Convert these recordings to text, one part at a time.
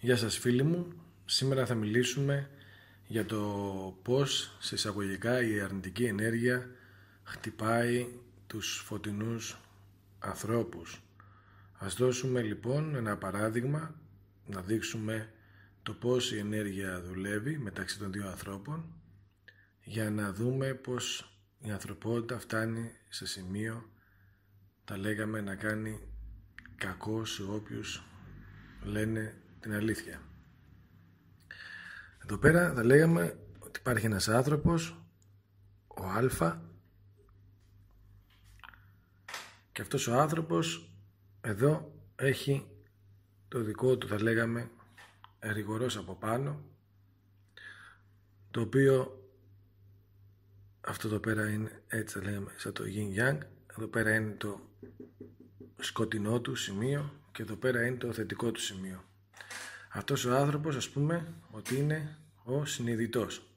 Γεια σας φίλοι μου, σήμερα θα μιλήσουμε για το πώς σε εισαγωγικά η αρνητική ενέργεια χτυπάει τους φωτεινούς ανθρώπους. Ας δώσουμε λοιπόν ένα παράδειγμα να δείξουμε το πώς η ενέργεια δουλεύει μεταξύ των δύο ανθρώπων για να δούμε πως η ανθρωπότητα φτάνει σε σημείο τα λέγαμε να κάνει κακό σε όποιους λένε την αλήθεια. Εδώ πέρα θα λέγαμε ότι υπάρχει ένας άνθρωπος, ο Α, και αυτός ο άνθρωπος εδώ έχει το δικό του, θα λέγαμε, ρηγορός από πάνω, το οποίο αυτό εδώ πέρα είναι, έτσι θα λέγαμε, σαν το yin yang, εδώ πέρα είναι το σκοτεινό του σημείο και εδώ πέρα είναι το θετικό του σημείο. Αυτός ο άνθρωπος ας πούμε ότι είναι ο συνειδητός.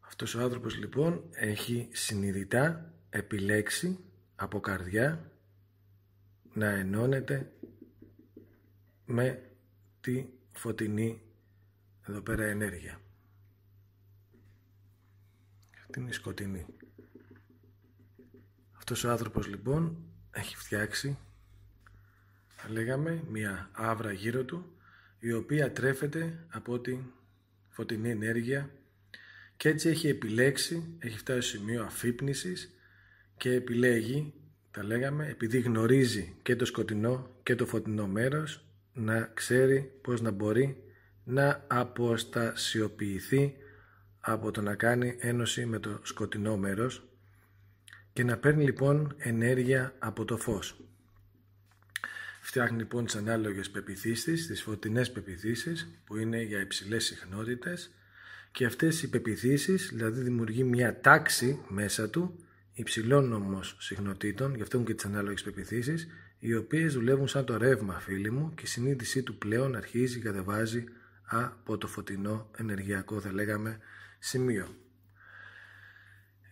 Αυτός ο άνθρωπος λοιπόν έχει συνειδητά επιλέξει από καρδιά να ενώνεται με τη φωτεινή εδώ πέρα ενέργεια. Αυτή είναι η σκοτεινή. Αυτός ο άνθρωπος λοιπόν έχει φτιάξει θα λέγαμε, μια άβρα γύρω του, η οποία τρέφεται από τη φωτεινή ενέργεια και έτσι έχει επιλέξει, έχει φτάσει στο σημείο αφύπνισης και επιλέγει, τα λέγαμε, επειδή γνωρίζει και το σκοτεινό και το φωτεινό μέρος, να ξέρει πώς να μπορεί να αποστασιοποιηθεί από το να κάνει ένωση με το σκοτεινό μέρος και να παίρνει λοιπόν ενέργεια από το φως. Φτιάχνει λοιπόν τις ανάλογες πεπιθήσεις, τις φωτεινές πεπιθήσεις που είναι για υψηλές συχνότητες και αυτές οι πεπιθήσεις δηλαδή δημιουργεί μια τάξη μέσα του υψηλών όμως συχνοτήτων, γι' αυτό έχουν και τις ανάλογες πεπιθήσεις, οι οποίες δουλεύουν σαν το ρεύμα, φίλοι μου, και η συνείδησή του πλέον αρχίζει και κατεβάζει από το φωτεινό ενεργειακό, θα λέγαμε, σημείο.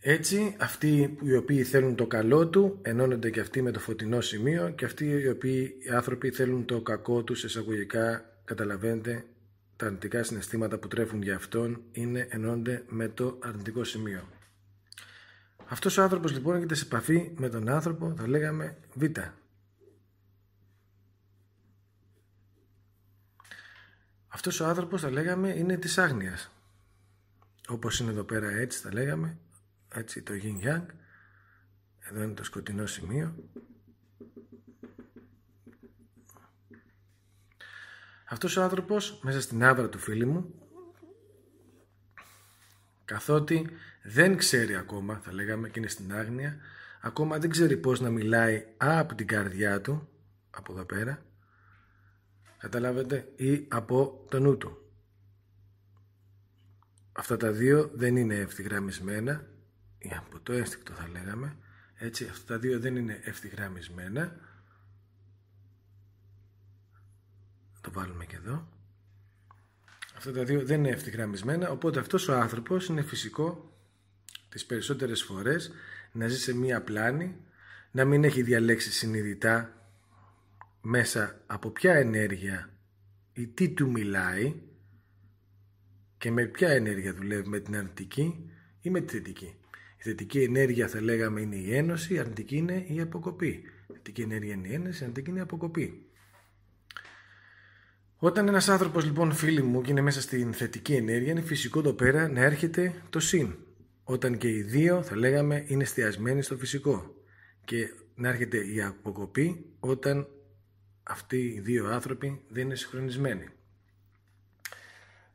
Έτσι, αυτοί οι οποίοι θέλουν το καλό του ενώνονται και αυτοί με το φωτεινό σημείο και αυτοί οι οποίοι οι άνθρωποι θέλουν το κακό τους εισαγωγικά, καταλαβαίνετε, τα αρνητικά συναισθήματα που τρέφουν για αυτόν είναι ενώνται με το αρνητικό σημείο. Αυτός ο άνθρωπος λοιπόν έρχεται σε επαφή με τον άνθρωπο, θα λέγαμε Β. Αυτός ο άνθρωπος θα λέγαμε είναι της άγνοιας. όπως είναι εδώ πέρα έτσι θα λέγαμε έτσι το yin yang εδώ είναι το σκοτεινό σημείο αυτός ο άνθρωπος μέσα στην άδρα του φίλη μου καθότι δεν ξέρει ακόμα θα λέγαμε και είναι στην άγνοια ακόμα δεν ξέρει πως να μιλάει από την καρδιά του από εδώ πέρα καταλάβετε ή από το νου του αυτά τα δύο δεν είναι ευθυγραμμισμένα ή ε, από το ένστικτο θα λέγαμε, έτσι αυτά τα δύο δεν είναι ευθυγραμμισμένα. το βάλουμε και εδώ. Αυτά τα δύο δεν είναι ευθυγραμμισμένα, οπότε αυτός ο άνθρωπος είναι φυσικό τις περισσότερες φορές να ζει σε μία πλάνη, να μην έχει διαλέξει συνειδητά μέσα από ποια ενέργεια ή τι του μιλάει και με ποια ενέργεια δουλεύει, με την αρνητική ή με τη θετική. Η θετική ενέργεια θα λέγαμε είναι η ένωση, η αρνητική είναι η αποκοπή. Η θετική ενέργεια είναι η ένωση, η αρνητική είναι η αποκοπή. Όταν ένας άνθρωπος λοιπόν φίλοι μου και είναι μέσα στην θετική ενέργεια είναι φυσικό εδώ πέρα να έρχεται το συν. Όταν και οι δύο θα λέγαμε είναι εστιασμένοι στο φυσικό. Και να έρχεται η αποκοπή όταν αυτοί οι δύο άνθρωποι δεν είναι συγχρονισμένοι.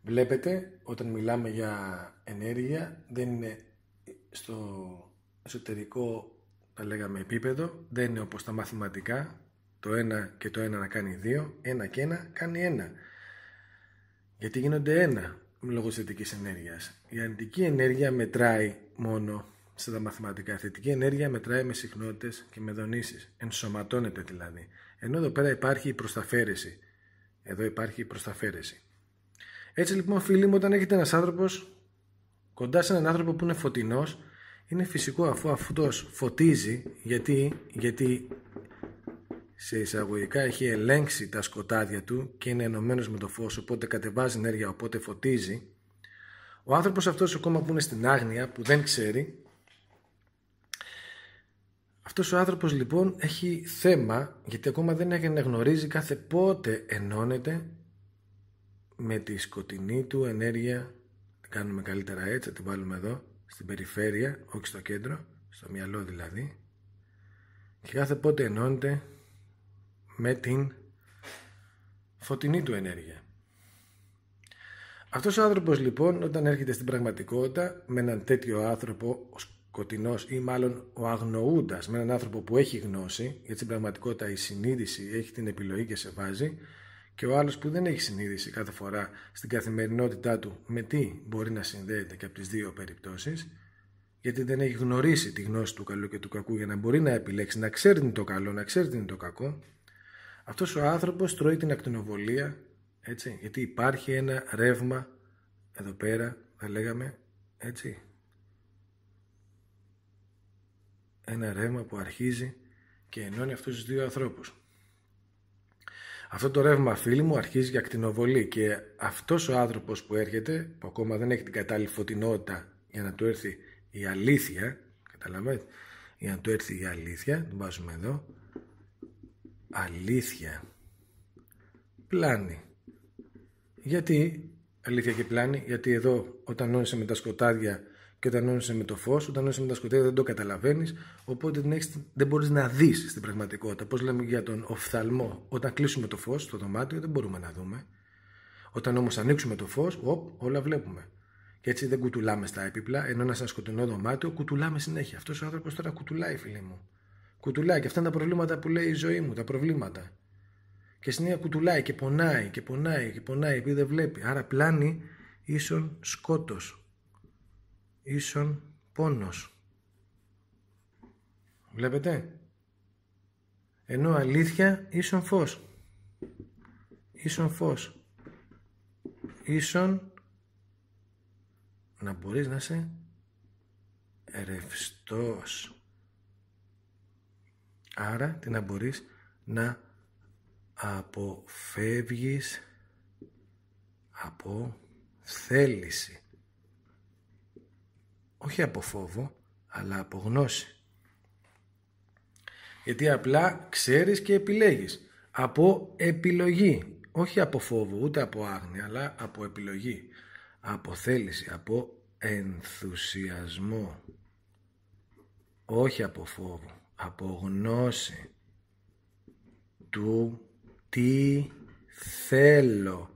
Βλέπετε, όταν μιλάμε για ενέργεια, δεν είναι στο εσωτερικό τα λέγαμε επίπεδο δεν είναι όπως τα μαθηματικά το ένα και το ένα να κάνει δύο ένα και ένα κάνει ένα γιατί γίνονται ένα λόγω της θετικής ενέργειας η αντική ενέργεια μετράει μόνο σε τα μαθηματικά η θετική ενέργεια μετράει με συχνότητες και με δονήσεις ενσωματώνεται δηλαδή ενώ εδώ πέρα υπάρχει η προσταφαίρεση εδώ υπάρχει η προσταφαίρεση έτσι λοιπόν φίλοι μου όταν έχετε ένας άνθρωπος κοντά σε έναν άνθρωπο που είναι φωτεινός είναι φυσικό αφού αυτός φωτίζει γιατί, γιατί σε εισαγωγικά έχει ελέγξει τα σκοτάδια του και είναι ενωμένος με το φως οπότε κατεβάζει ενέργεια οπότε φωτίζει ο άνθρωπος αυτός ακόμα που είναι στην άγνοια που δεν ξέρει αυτός ο άνθρωπος λοιπόν έχει θέμα γιατί ακόμα δεν γνωρίζει κάθε πότε ενώνεται με τη σκοτεινή του ενέργεια κάνουμε καλύτερα έτσι, την βάλουμε εδώ, στην περιφέρεια, όχι στο κέντρο, στο μυαλό δηλαδή. Και κάθε πότε ενώνεται με την φωτεινή του ενέργεια. Αυτός ο άνθρωπος λοιπόν όταν έρχεται στην πραγματικότητα με έναν τέτοιο άνθρωπο ο σκοτεινός ή μάλλον ο αγνοούντας με έναν άνθρωπο που έχει γνώση γιατί στην πραγματικότητα η συνείδηση έχει την επιλογή και σε βάζει και ο άλλος που δεν έχει συνείδηση κάθε φορά στην καθημερινότητά του με τι μπορεί να συνδέεται και από τις δύο περιπτώσεις, γιατί δεν έχει γνωρίσει τη γνώση του καλού και του κακού για να μπορεί να επιλέξει, να ξέρει τι είναι το καλό, να ξέρει τι είναι το κακό, Αυτός ο άνθρωπος τρώει την ακτινοβολία, έτσι, γιατί υπάρχει ένα ρεύμα εδώ πέρα, θα λέγαμε, έτσι, ένα ρεύμα που αρχίζει και ενώνει αυτούς τους δύο ανθρώπους. Αυτό το ρεύμα φίλοι μου αρχίζει για ακτινοβολή και αυτός ο άνθρωπος που έρχεται, που ακόμα δεν έχει την κατάλληλη φωτεινότητα για να του έρθει η αλήθεια, καταλαβαίνετε, για να του έρθει η αλήθεια, την βάζουμε εδώ, αλήθεια, πλάνη. Γιατί αλήθεια και πλάνη, γιατί εδώ όταν νόησε με τα σκοτάδια και όταν όνεισε με το φως, όταν όνεισε με τα σκοτία δεν το καταλαβαίνεις, οπότε δεν, έχεις, δεν μπορείς να δεις στην πραγματικότητα. Πώς λέμε για τον οφθαλμό, όταν κλείσουμε το φως στο δωμάτιο δεν μπορούμε να δούμε. Όταν όμως ανοίξουμε το φως, όλα βλέπουμε. Και έτσι δεν κουτουλάμε στα έπιπλα, ενώ ένα σκοτεινό δωμάτιο κουτουλάμε συνέχεια. Αυτός ο άνθρωπος τώρα κουτουλάει, φίλοι μου. Κουτουλάει και αυτά είναι τα προβλήματα που λέει η ζωή μου, τα προβλήματα. Και συνέχεια κουτουλάει και πονάει και πονάει και πονάει επειδή δεν βλέπει. Άρα πλάνει ίσον σκότος ίσον πόνος. Βλέπετε. Ενώ αλήθεια ίσον φως. Ίσον φως. Ίσον να μπορείς να είσαι ρευστός. Άρα τι να μπορείς να αποφεύγεις από θέληση όχι από φόβο, αλλά από γνώση. Γιατί απλά ξέρεις και επιλέγεις. Από επιλογή, όχι από φόβο, ούτε από άγνοια, αλλά από επιλογή. Από θέληση, από ενθουσιασμό. Όχι από φόβο, από γνώση του τι θέλω.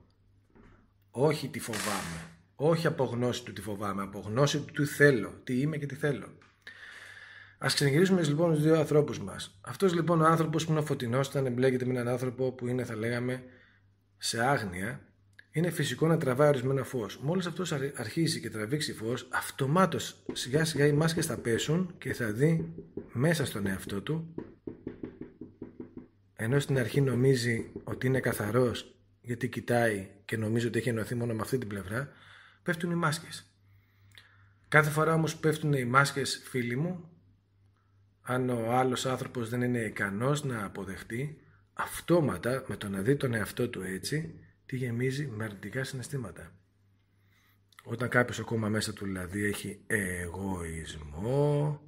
Όχι τι φοβάμαι. Όχι από γνώση του τι φοβάμαι, από γνώση του τι θέλω, τι είμαι και τι θέλω. Ας ξεκινήσουμε λοιπόν του δύο ανθρώπους μας. Αυτός λοιπόν ο άνθρωπος που είναι ο φωτεινός, όταν εμπλέκεται με έναν άνθρωπο που είναι, θα λέγαμε, σε άγνοια, είναι φυσικό να τραβάει ορισμένο φως. Μόλις αυτός αρχίσει και τραβήξει φως, αυτομάτως σιγά σιγά οι μάσκες θα πέσουν και θα δει μέσα στον εαυτό του, ενώ στην αρχή νομίζει ότι είναι καθαρός γιατί κοιτάει και νομίζει ότι έχει ενωθεί μόνο με αυτή την πλευρά, πέφτουν οι μάσκες. Κάθε φορά όμως πέφτουν οι μάσκες, φίλοι μου, αν ο άλλος άνθρωπος δεν είναι ικανός να αποδεχτεί, αυτόματα με το να δει τον εαυτό του έτσι, τη γεμίζει με αρνητικά συναισθήματα. Όταν κάποιος ακόμα μέσα του δηλαδή έχει εγωισμό,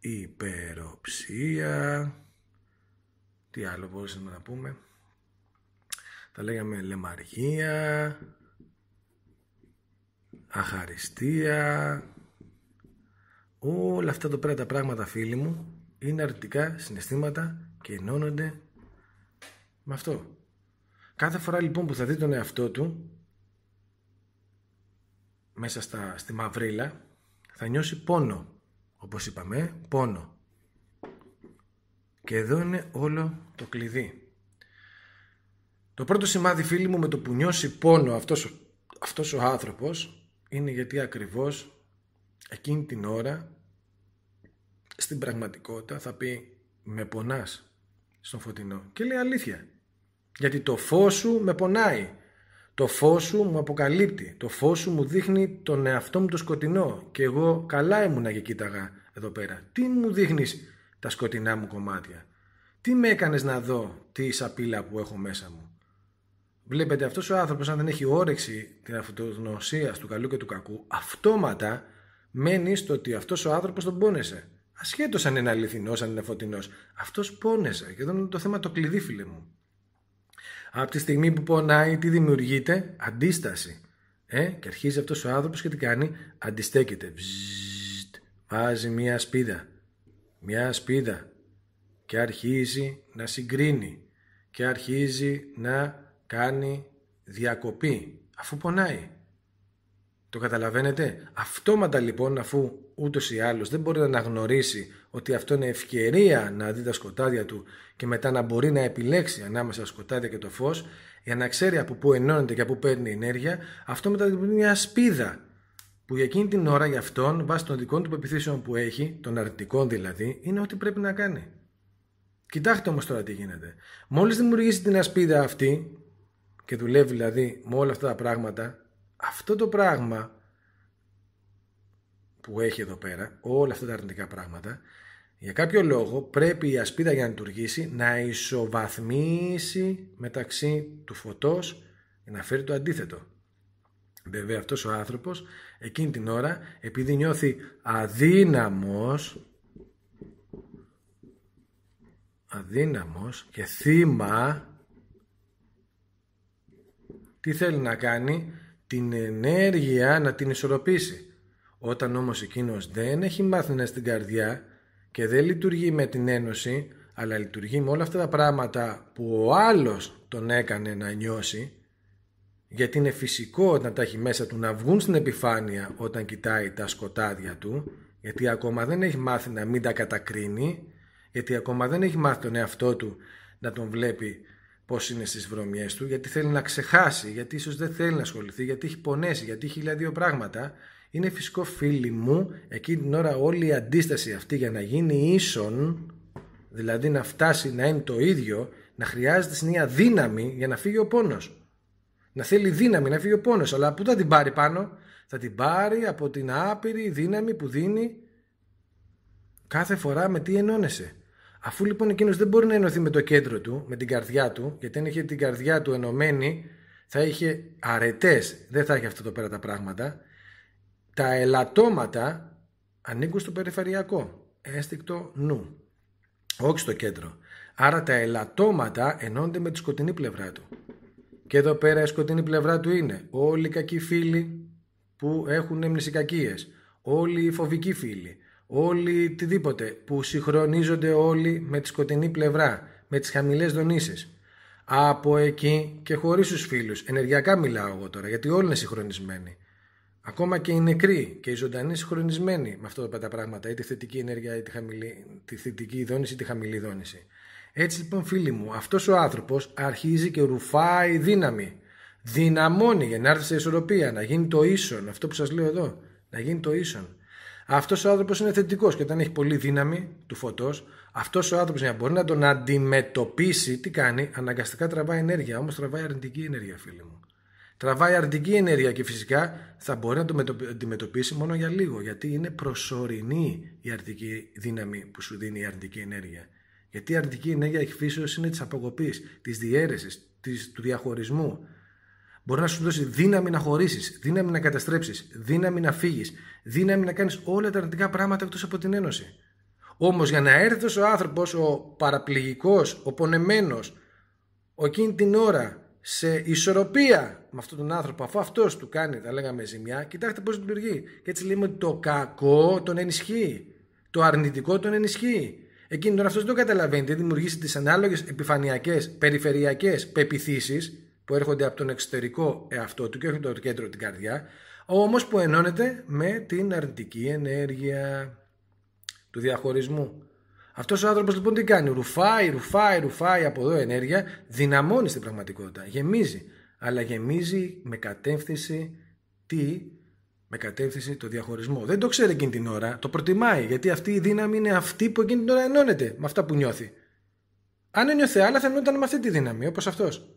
υπεροψία, τι άλλο μπορούσαμε να πούμε, τα λέγαμε λεμαργία, αχαριστία, όλα αυτά το πέρα τα πράγματα φίλοι μου είναι αρνητικά συναισθήματα και ενώνονται με αυτό. Κάθε φορά λοιπόν που θα δει τον εαυτό του μέσα στα, στη μαυρίλα θα νιώσει πόνο. Όπως είπαμε, πόνο. Και εδώ είναι όλο το κλειδί. Το πρώτο σημάδι φίλοι μου με το που νιώσει πόνο αυτός, αυτός ο άνθρωπος είναι γιατί ακριβώς εκείνη την ώρα στην πραγματικότητα θα πει με πονάς στον φωτεινό και λέει αλήθεια γιατί το φως σου με πονάει το φως σου μου αποκαλύπτει το φως σου μου δείχνει τον εαυτό μου το σκοτεινό και εγώ καλά ήμουνα και κοίταγα εδώ πέρα τι μου δείχνεις τα σκοτεινά μου κομμάτια τι με έκανες να δω τη σαπίλα που έχω μέσα μου Βλέπετε, αυτός ο άνθρωπος αν δεν έχει όρεξη την αυτογνωσία του καλού και του κακού, αυτόματα μένει στο ότι αυτός ο άνθρωπος τον πόνεσε. Ασχέτως αν είναι αληθινός, αν είναι φωτεινός. Αυτός πόνεσε και εδώ είναι το θέμα το κλειδί φίλε μου. Από τη στιγμή που πονάει, τι δημιουργείται, αντίσταση. Ε, και αρχίζει αυτός ο άνθρωπος και τι κάνει, αντιστέκεται. βάζει μια σπίδα, μια σπίδα και αρχίζει να συγκρίνει και αρχίζει να κάνει διακοπή αφού πονάει. Το καταλαβαίνετε. Αυτόματα λοιπόν αφού ούτως ή άλλως δεν μπορεί να αναγνωρίσει ότι αυτό είναι ευκαιρία να δει τα σκοτάδια του και μετά να μπορεί να επιλέξει ανάμεσα στα σκοτάδια και το φως για να ξέρει από πού ενώνεται και από πού παίρνει ενέργεια αυτό μετά είναι μια σπίδα που για εκείνη την ώρα για αυτόν βάσει των δικών του πεπιθήσεων που έχει, των αρνητικών δηλαδή, είναι ό,τι πρέπει να κάνει. Κοιτάξτε όμως τώρα τι γίνεται. Μόλις δημιουργήσει την ασπίδα αυτή και δουλεύει δηλαδή με όλα αυτά τα πράγματα, αυτό το πράγμα που έχει εδώ πέρα, όλα αυτά τα αρνητικά πράγματα, για κάποιο λόγο πρέπει η ασπίδα για να λειτουργήσει να ισοβαθμίσει μεταξύ του φωτός και να φέρει το αντίθετο. Βέβαια αυτός ο άνθρωπος εκείνη την ώρα επειδή νιώθει αδύναμος αδύναμος και θύμα τι θέλει να κάνει, την ενέργεια να την ισορροπήσει. Όταν όμως εκείνος δεν έχει μάθει να στην καρδιά και δεν λειτουργεί με την ένωση, αλλά λειτουργεί με όλα αυτά τα πράγματα που ο άλλος τον έκανε να νιώσει, γιατί είναι φυσικό όταν τα έχει μέσα του να βγουν στην επιφάνεια όταν κοιτάει τα σκοτάδια του, γιατί ακόμα δεν έχει μάθει να μην τα κατακρίνει, γιατί ακόμα δεν έχει μάθει τον εαυτό του να τον βλέπει Πώς είναι στις βρωμιές του, γιατί θέλει να ξεχάσει, γιατί ίσως δεν θέλει να ασχοληθεί, γιατί έχει πονέσει, γιατί έχει δύο πράγματα. Είναι φυσικό φίλοι μου, εκείνη την ώρα όλη η αντίσταση αυτή για να γίνει ίσον, δηλαδή να φτάσει να είναι το ίδιο, να χρειάζεται μια δύναμη για να φύγει ο πόνος. Να θέλει δύναμη να φύγει ο πόνος. αλλά πού θα την πάρει πάνω, θα την πάρει από την άπειρη δύναμη που δίνει κάθε φορά με τι ενώνεσαι. Αφού λοιπόν εκείνος δεν μπορεί να ενωθεί με το κέντρο του, με την καρδιά του, γιατί αν είχε την καρδιά του ενωμένη, θα είχε αρετές, δεν θα είχε αυτό το πέρα τα πράγματα. Τα ελαττώματα ανήκουν στο περιφερειακό, έστικτο νου, όχι στο κέντρο. Άρα τα ελαττώματα ενώνται με τη σκοτεινή πλευρά του. Και εδώ πέρα η σκοτεινή πλευρά του είναι όλοι οι κακοί φίλοι που έχουν μνησικακίες, όλοι οι φοβικοί φίλοι, όλοι οτιδήποτε που συγχρονίζονται όλοι με τη σκοτεινή πλευρά, με τις χαμηλές δονήσεις. Από εκεί και χωρίς τους φίλους, ενεργειακά μιλάω εγώ τώρα, γιατί όλοι είναι συγχρονισμένοι. Ακόμα και οι νεκροί και οι ζωντανοί συγχρονισμένοι με αυτά τα πράγματα, είτε θετική ενέργεια, είτε χαμηλή, τη θετική δόνηση, είτε χαμηλή δόνηση. Έτσι λοιπόν φίλοι μου, αυτός ο άνθρωπος αρχίζει και ρουφάει δύναμη. Δυναμώνει για να έρθει σε ισορροπία, να γίνει το ίσον, αυτό που σας λέω εδώ, να γίνει το ίσον αυτός ο άνθρωπος είναι θετικός και όταν έχει πολύ δύναμη του φωτός, αυτός ο άνθρωπος για να μπορεί να τον αντιμετωπίσει, τι κάνει, αναγκαστικά τραβάει ενέργεια. Όμως τραβάει αρνητική ενέργεια, φίλοι μου. Τραβάει αρνητική ενέργεια και φυσικά θα μπορεί να το αντιμετωπίσει μόνο για λίγο, γιατί είναι προσωρινή η αρνητική δύναμη που σου δίνει η αρνητική ενέργεια. Γιατί η αρνητική ενέργεια εκφύσεως είναι της αποκοπής, της διαίρεσης, του διαχωρισμού, Μπορεί να σου δώσει δύναμη να χωρίσεις, δύναμη να καταστρέψεις, δύναμη να φύγεις, δύναμη να κάνεις όλα τα αρνητικά πράγματα εκτός από την Ένωση. Όμως για να έρθει ο άνθρωπος, ο παραπληγικός, ο πονεμένος, εκείνη την ώρα σε ισορροπία με αυτόν τον άνθρωπο, αφού αυτός του κάνει, τα λέγαμε, ζημιά, κοιτάξτε πώς λειτουργεί. Και έτσι λέμε ότι το κακό τον ενισχύει. Το αρνητικό τον ενισχύει. Εκείνη τώρα αυτός δεν το καταλαβαίνει, δεν δημιουργήσει τις ανάλογες επιφανειακές, περιφερειακές πεπιθήσεις που έρχονται από τον εξωτερικό εαυτό του και όχι το κέντρο την καρδιά, όμως που ενώνεται με την αρνητική ενέργεια του διαχωρισμού. Αυτός ο άνθρωπος λοιπόν τι κάνει, ρουφάει, ρουφάει, ρουφάει από εδώ ενέργεια, δυναμώνει στην πραγματικότητα, γεμίζει, αλλά γεμίζει με κατεύθυνση τι, με κατεύθυνση το διαχωρισμό. Δεν το ξέρει εκείνη την ώρα, το προτιμάει, γιατί αυτή η δύναμη είναι αυτή που εκείνη την ώρα ενώνεται με αυτά που νιώθει. Αν ένιωθε άλλα θα ενώνταν με αυτή τη δύναμη, όπως αυτός.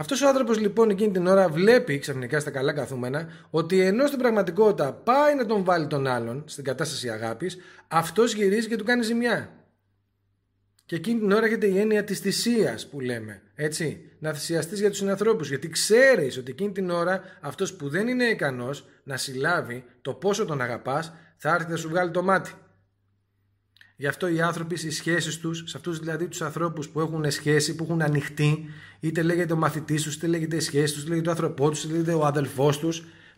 Αυτός ο άνθρωπος λοιπόν εκείνη την ώρα βλέπει ξαφνικά στα καλά καθούμενα ότι ενώ στην πραγματικότητα πάει να τον βάλει τον άλλον στην κατάσταση αγάπης, αυτός γυρίζει και του κάνει ζημιά. Και εκείνη την ώρα έρχεται η έννοια της θυσίας που λέμε. Έτσι, να θυσιαστείς για τους συνανθρώπους. Γιατί ξέρεις ότι εκείνη την ώρα αυτός που δεν είναι ικανός να συλλάβει το πόσο τον αγαπάς, θα έρθει να σου βγάλει το μάτι. Γι' αυτό οι άνθρωποι στις σχέσεις τους, σε αυτούς δηλαδή τους ανθρώπους που έχουν σχέση, που έχουν ανοιχτεί, είτε λέγεται ο μαθητής τους, είτε λέγεται η σχέση τους, είτε λέγεται ο άνθρωπός τους, είτε λέγεται ο αδελφός τους,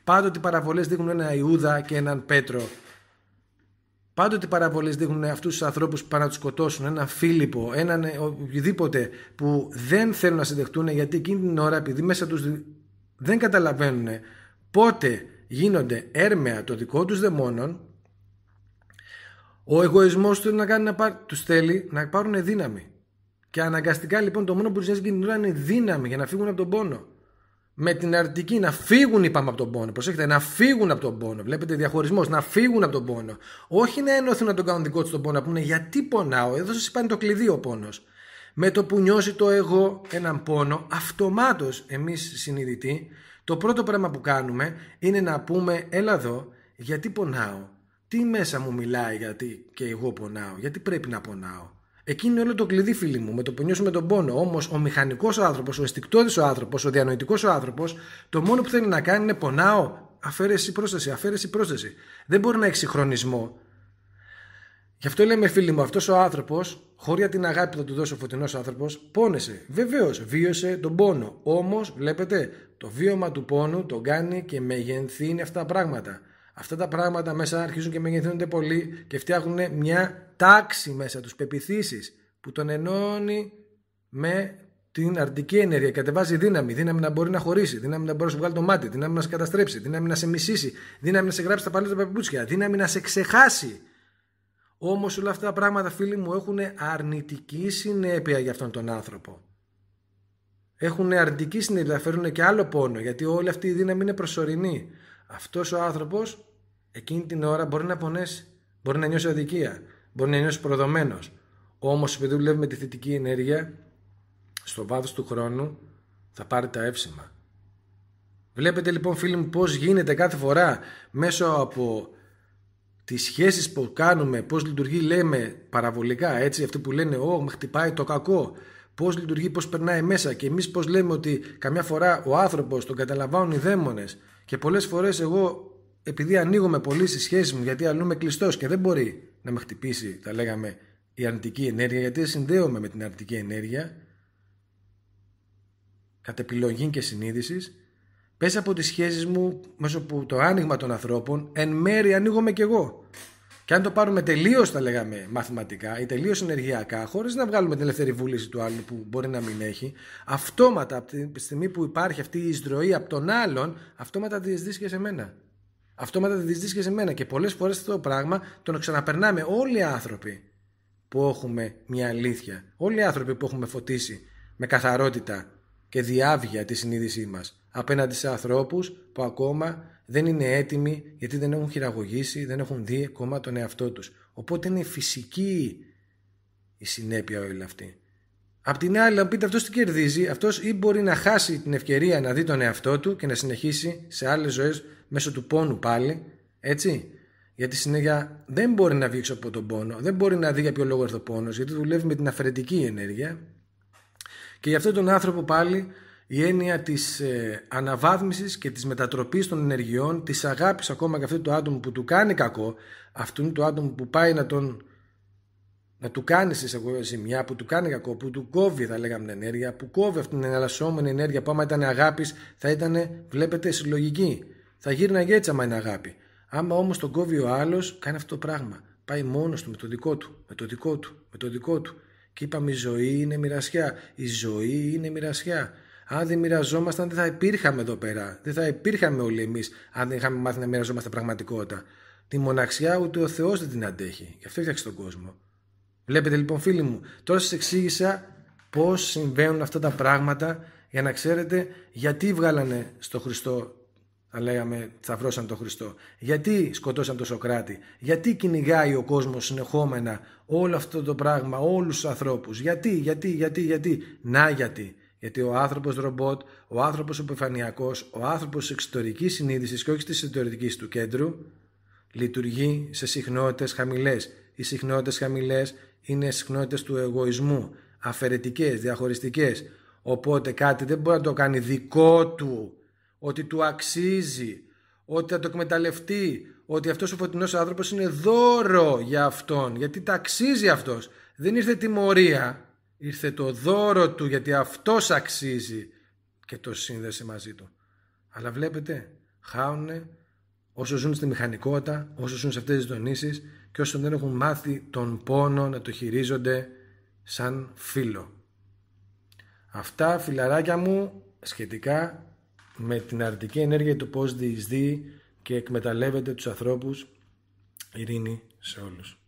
πάντοτε οι παραβολές δείχνουν ένα Ιούδα και έναν Πέτρο. Πάντοτε οι παραβολές δείχνουν αυτούς τους ανθρώπους που πάνε να τους σκοτώσουν, έναν Φίλιππο, έναν οποιοδήποτε που δεν θέλουν να συνδεχτούν γιατί εκείνη την ώρα επειδή μέσα τους δεν καταλαβαίνουν πότε γίνονται έρμεα το δικό τους δαιμόνων ο εγωισμός του είναι να κάνει να πάρ... τους θέλει να πάρουν δύναμη. Και αναγκαστικά λοιπόν το μόνο που τους στην να είναι δύναμη για να φύγουν από τον πόνο. Με την αρτική να φύγουν, είπαμε, από τον πόνο. Προσέξτε, να φύγουν από τον πόνο. Βλέπετε διαχωρισμός, να φύγουν από τον πόνο. Όχι να ενωθούν να τον κάνουν δικό τους τον πόνο, να πούνε γιατί πονάω. Εδώ σας είπαν το κλειδί ο πόνος. Με το που νιώσει το εγώ έναν πόνο, αυτομάτως εμείς συνειδητοί, το πρώτο πράγμα που κάνουμε είναι να πούμε, έλα εδώ, γιατί πονάω τι μέσα μου μιλάει γιατί και εγώ πονάω, γιατί πρέπει να πονάω. Εκείνη είναι όλο το κλειδί, φίλοι μου, με το που νιώσουμε τον πόνο. Όμως ο μηχανικός άνθρωπος, ο αισθηκτόδης ο άνθρωπος, ο διανοητικός ο άνθρωπος, το μόνο που θέλει να κάνει είναι πονάω, αφαίρεση, πρόσθεση, αφαίρεση, πρόσθεση. Δεν μπορεί να έχει συγχρονισμό. Γι' αυτό λέμε, φίλοι μου, αυτός ο άνθρωπος, χωρί την αγάπη που θα του δώσει ο φωτεινός άνθρωπος, πόνεσε. Βεβαίως, βίωσε τον πόνο. Όμως, βλέπετε, το βίωμα του πόνου τον κάνει και μεγενθύνει αυτά τα πράγματα. Αυτά τα πράγματα μέσα αρχίζουν και μεγεθύνονται πολύ και φτιάχνουν μια τάξη μέσα τους, πεπιθήσεις που τον ενώνει με την αρνητική ενέργεια. Κατεβάζει δύναμη, δύναμη να μπορεί να χωρίσει, δύναμη να μπορεί να σου βγάλει το μάτι, δύναμη να σε καταστρέψει, δύναμη να σε μισήσει, δύναμη να σε γράψει τα παλιά τα παπούτσια, δύναμη να σε ξεχάσει. Όμως όλα αυτά τα πράγματα, φίλοι μου, έχουν αρνητική συνέπεια για αυτόν τον άνθρωπο. Έχουν αρνητική συνέπεια, φέρουν και άλλο πόνο, γιατί όλη αυτή η δύναμη είναι προσωρινή. Αυτός ο άνθρωπος εκείνη την ώρα μπορεί να πονέσει, μπορεί να νιώσει αδικία, μπορεί να νιώσει προδομένος. Όμως, επειδή δουλεύουμε τη θετική ενέργεια, στο βάθος του χρόνου θα πάρει τα εύσημα. Βλέπετε λοιπόν φίλοι μου πώς γίνεται κάθε φορά μέσω από τις σχέσεις που κάνουμε, πώς λειτουργεί λέμε παραβολικά έτσι, αυτοί που λένε «Ω, με χτυπάει το κακό», πω λειτουργεί, πω περνάει μέσα και εμει πω λέμε ότι καμιά φορά ο ανθρωπο τον καταλαμβάνουν οι δαίμονες και πολλε φορε εγώ επειδή ανοίγομαι πολύ στις σχέσεις μου, γιατί αλλού είμαι κλειστός και δεν μπορεί να με χτυπήσει, τα λέγαμε, η αρνητική ενέργεια, γιατί συνδέομαι με την αρνητική ενέργεια, κατ' επιλογή και συνείδησης, πέσα από τις σχέσεις μου μέσω που το άνοιγμα των ανθρώπων εν μέρη ανοίγομαι κι εγώ και αν το πάρουμε τελείως, τα λέγαμε μαθηματικά ή τελείως ενεργειακά, χωρίς να βγάλουμε την ελεύθερη βούληση του άλλου που μπορεί να μην έχει, αυτόματα από τη στιγμή που υπάρχει αυτή η εισδροή από τον άλλον, αυτόματα διεσδεί και σε μένα. Αυτό δεις και σε μένα. Και πολλές φορές αυτό το πράγμα το ξαναπερνάμε όλοι οι άνθρωποι που έχουμε μια αλήθεια. Όλοι οι άνθρωποι που έχουμε φωτίσει με καθαρότητα και διάβια τη συνείδησή μας απέναντι σε ανθρώπους που ακόμα δεν είναι έτοιμοι γιατί δεν έχουν χειραγωγήσει, δεν έχουν δει ακόμα τον εαυτό τους. Οπότε είναι φυσική η συνέπεια όλη αυτή. Απ' την άλλη, αν πείτε αυτός τι κερδίζει, αυτός ή μπορεί να χάσει την ευκαιρία να δει τον εαυτό του και να συνεχίσει σε άλλες ζωές μέσω του πόνου πάλι. Έτσι. Γιατί συνέχεια δεν μπορεί να βγει από τον πόνο, δεν μπορεί να δει για ποιο λόγο έρθει ο πόνος, γιατί δουλεύει με την αφαιρετική ενέργεια. Και για αυτόν τον άνθρωπο πάλι η έννοια της ε, αναβάθμισης και της μετατροπής των ενεργειών, της αγάπης ακόμα και αυτού του άτομο που του κάνει κακό, αυτού του άτομο που πάει να τον να του κάνεις ζημιά, που του κάνει κακό, που του κόβει, θα λέγαμε, την ενέργεια, που κόβει αυτή την εναλλασσόμενη ενέργεια που άμα ήταν αγάπης θα ήταν, βλέπετε, συλλογική. Θα γύρναγε έτσι άμα είναι αγάπη. Άμα όμως τον κόβει ο άλλος, κάνει αυτό το πράγμα. Πάει μόνος του με το δικό του, με το δικό του, με το δικό του. Και είπαμε: Η ζωή είναι μοιρασιά. Η ζωή είναι μοιρασιά. Αν δεν μοιραζόμασταν, δεν θα υπήρχαμε εδώ πέρα. Δεν θα υπήρχαμε όλοι εμείς, αν δεν είχαμε μάθει να μοιραζόμαστε πραγματικότητα. Τη μοναξιά ούτε ο Θεός δεν την αντέχει. Γι' αυτό έφτιαξε τον κόσμο. Βλέπετε λοιπόν φίλοι μου, τώρα σας εξήγησα πώς συμβαίνουν αυτά τα πράγματα για να ξέρετε γιατί βγάλανε στο Χριστό, θα λέγαμε θαυρώσαν τον Χριστό, γιατί σκοτώσαν τον Σοκράτη, γιατί κυνηγάει ο κόσμος συνεχόμενα όλο αυτό το πράγμα, όλους τους ανθρώπους, γιατί, γιατί, γιατί, γιατί, να γιατί. Γιατί ο άνθρωπος ρομπότ, ο άνθρωπος επιφανειακός, ο άνθρωπος της εξωτερικής συνείδησης και όχι της εσωτερικής του κέντρου, λειτουργεί σε συχνότητες χαμηλές Οι συχνότητες χαμηλές είναι συχνότητες του εγωισμού, αφαιρετικές, διαχωριστικές. Οπότε κάτι δεν μπορεί να το κάνει δικό του, ότι του αξίζει, ότι θα το εκμεταλλευτεί, ότι αυτός ο φωτεινός άνθρωπος είναι δώρο για αυτόν, γιατί τα αξίζει αυτός. Δεν ήρθε τιμωρία, ήρθε το δώρο του, γιατί αυτός αξίζει και το σύνδεσε μαζί του. Αλλά βλέπετε, χάουνε όσο ζουν στη μηχανικότητα, όσο ζουν σε αυτές τις δονήσει, και όσων δεν έχουν μάθει τον πόνο να το χειρίζονται σαν φίλο. Αυτά φιλαράκια μου σχετικά με την αρνητική ενέργεια του πώς διεισδύει και εκμεταλλεύεται τους ανθρώπους ειρήνη σε όλους.